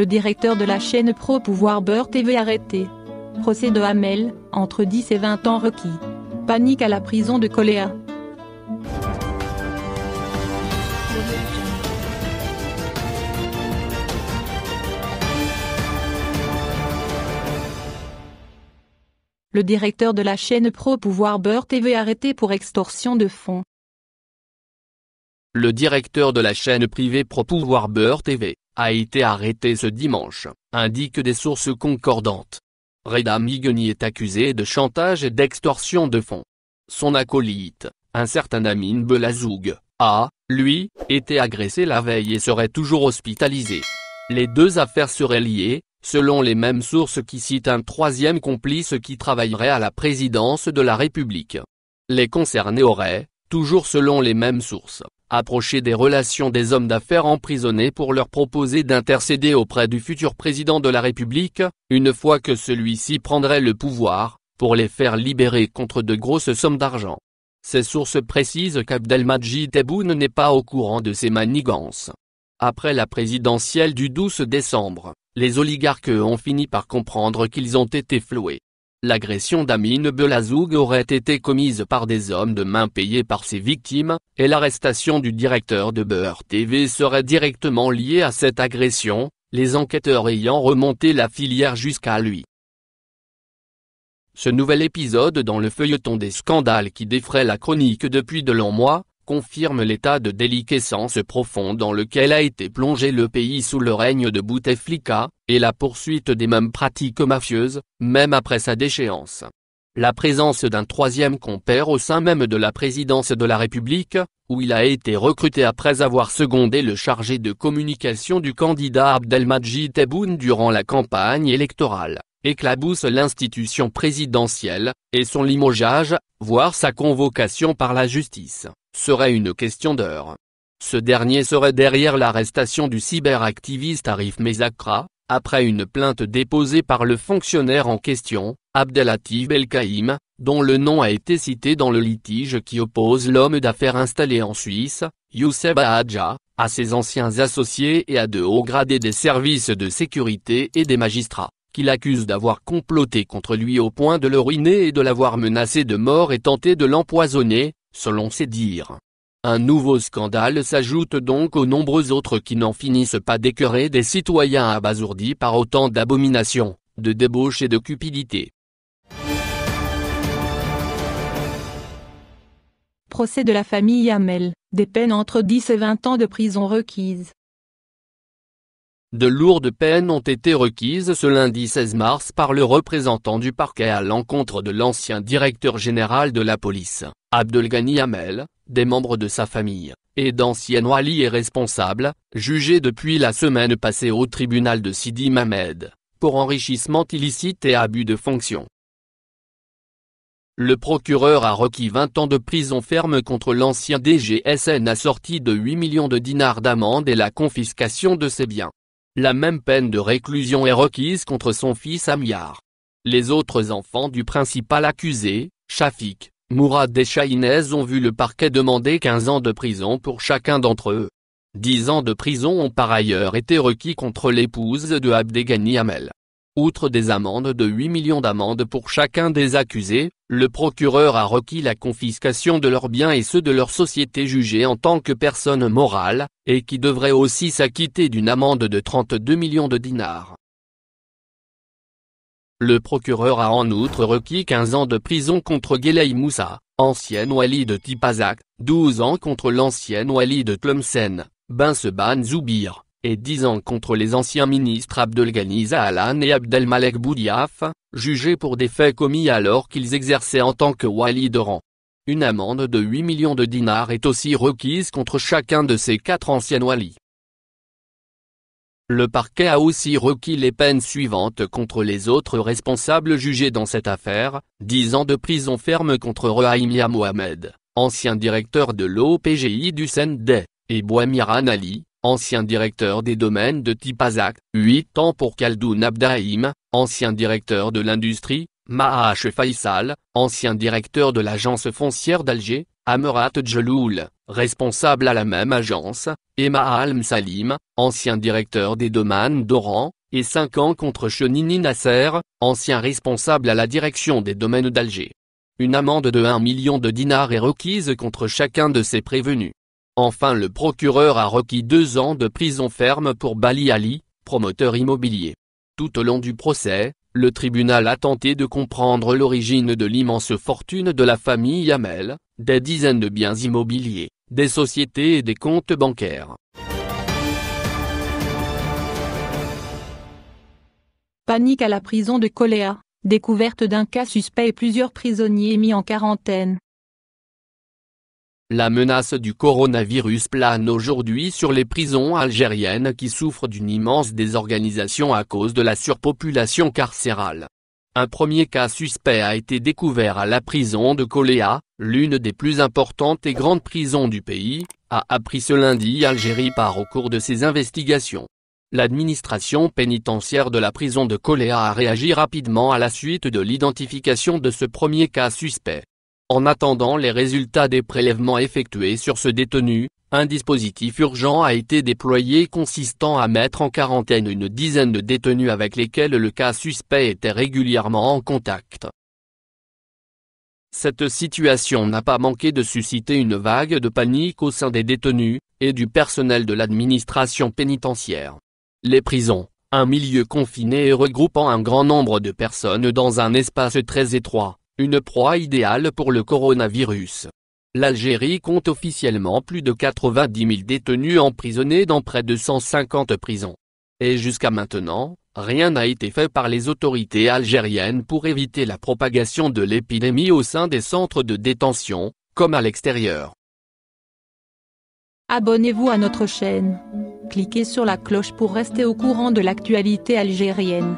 le directeur de la chaîne pro-pouvoir Beurre TV arrêté. Procès de Hamel, entre 10 et 20 ans requis. Panique à la prison de Coléa. Le directeur de la chaîne pro-pouvoir Beurre TV arrêté pour extorsion de fonds. Le directeur de la chaîne privée pro-pouvoir Beurre TV, a été arrêté ce dimanche, indiquent des sources concordantes. Reda Migueni est accusé de chantage et d'extorsion de fonds. Son acolyte, un certain Amin Belazoug, a, lui, été agressé la veille et serait toujours hospitalisé. Les deux affaires seraient liées, selon les mêmes sources qui citent un troisième complice qui travaillerait à la présidence de la République. Les concernés auraient, toujours selon les mêmes sources, approcher des relations des hommes d'affaires emprisonnés pour leur proposer d'intercéder auprès du futur président de la République, une fois que celui-ci prendrait le pouvoir, pour les faire libérer contre de grosses sommes d'argent. Ces sources précisent qu'Abdelmadjid Tebboune n'est pas au courant de ces manigances. Après la présidentielle du 12 décembre, les oligarques ont fini par comprendre qu'ils ont été floués l'agression d'Amine Belazoug aurait été commise par des hommes de main payés par ses victimes, et l'arrestation du directeur de Beurre TV serait directement liée à cette agression, les enquêteurs ayant remonté la filière jusqu'à lui. Ce nouvel épisode dans le feuilleton des scandales qui défraie la chronique depuis de longs mois, confirme l'état de déliquescence profonde dans lequel a été plongé le pays sous le règne de Bouteflika, et la poursuite des mêmes pratiques mafieuses, même après sa déchéance. La présence d'un troisième compère au sein même de la présidence de la République, où il a été recruté après avoir secondé le chargé de communication du candidat Abdelmadjid Tebboune durant la campagne électorale, éclabousse l'institution présidentielle, et son limogeage, voire sa convocation par la justice serait une question d'heure. Ce dernier serait derrière l'arrestation du cyberactiviste Arif Mezakra, après une plainte déposée par le fonctionnaire en question, Abdelatif Belkaïm, dont le nom a été cité dans le litige qui oppose l'homme d'affaires installé en Suisse, Youssef Ahadja, à ses anciens associés et à de hauts gradés des services de sécurité et des magistrats, qu'il accuse d'avoir comploté contre lui au point de le ruiner et de l'avoir menacé de mort et tenté de l'empoisonner, selon ses dires. Un nouveau scandale s'ajoute donc aux nombreux autres qui n'en finissent pas d'écœurer des citoyens abasourdis par autant d'abominations, de débauches et de cupidités. Procès de la famille Hamel, des peines entre 10 et 20 ans de prison requises. De lourdes peines ont été requises ce lundi 16 mars par le représentant du parquet à l'encontre de l'ancien directeur général de la police, Abdelghani Hamel, des membres de sa famille, et d'anciens wali et responsables, jugés depuis la semaine passée au tribunal de Sidi Mamed, pour enrichissement illicite et abus de fonction. Le procureur a requis 20 ans de prison ferme contre l'ancien DGSN assorti de 8 millions de dinars d'amende et la confiscation de ses biens. La même peine de réclusion est requise contre son fils Amiar. Les autres enfants du principal accusé, Shafik, Mourad et Chahinez ont vu le parquet demander 15 ans de prison pour chacun d'entre eux. 10 ans de prison ont par ailleurs été requis contre l'épouse de Ghani Amel. Outre des amendes de 8 millions d'amendes pour chacun des accusés, le procureur a requis la confiscation de leurs biens et ceux de leur société jugée en tant que personne morale, et qui devrait aussi s'acquitter d'une amende de 32 millions de dinars. Le procureur a en outre requis 15 ans de prison contre Gelei Moussa, ancienne Wali de Tipazak, 12 ans contre l'ancienne Wali de Tlemcen, Binseban Zoubir, et 10 ans contre les anciens ministres Abdelganiza Alan et Abdelmalek Boudiaf, jugés pour des faits commis alors qu'ils exerçaient en tant que Wali de rang. Une amende de 8 millions de dinars est aussi requise contre chacun de ces quatre anciens Wali. Le parquet a aussi requis les peines suivantes contre les autres responsables jugés dans cette affaire, 10 ans de prison ferme contre Rahimia Mohamed, ancien directeur de l'OPGI du Sendai, et Bouamiran Ali, ancien directeur des domaines de Tipazak, 8 ans pour Kaldoun Abdahim, ancien directeur de l'industrie, Mahash Faisal, ancien directeur de l'agence foncière d'Alger, Amrat Jeloul, responsable à la même agence, et Alm Salim, ancien directeur des domaines d'Oran, et 5 ans contre Chenini Nasser, ancien responsable à la direction des domaines d'Alger. Une amende de 1 million de dinars est requise contre chacun de ces prévenus. Enfin le procureur a requis deux ans de prison ferme pour Bali Ali, promoteur immobilier. Tout au long du procès, le tribunal a tenté de comprendre l'origine de l'immense fortune de la famille Yamel, des dizaines de biens immobiliers, des sociétés et des comptes bancaires. Panique à la prison de Coléa, découverte d'un cas suspect et plusieurs prisonniers mis en quarantaine. La menace du coronavirus plane aujourd'hui sur les prisons algériennes qui souffrent d'une immense désorganisation à cause de la surpopulation carcérale. Un premier cas suspect a été découvert à la prison de Coléa, l'une des plus importantes et grandes prisons du pays, a appris ce lundi Algérie par au cours de ses investigations. L'administration pénitentiaire de la prison de Coléa a réagi rapidement à la suite de l'identification de ce premier cas suspect. En attendant les résultats des prélèvements effectués sur ce détenu, un dispositif urgent a été déployé consistant à mettre en quarantaine une dizaine de détenus avec lesquels le cas suspect était régulièrement en contact. Cette situation n'a pas manqué de susciter une vague de panique au sein des détenus, et du personnel de l'administration pénitentiaire. Les prisons, un milieu confiné et regroupant un grand nombre de personnes dans un espace très étroit, une proie idéale pour le coronavirus. L'Algérie compte officiellement plus de 90 000 détenus emprisonnés dans près de 150 prisons. Et jusqu'à maintenant, rien n'a été fait par les autorités algériennes pour éviter la propagation de l'épidémie au sein des centres de détention, comme à l'extérieur. Abonnez-vous à notre chaîne. Cliquez sur la cloche pour rester au courant de l'actualité algérienne.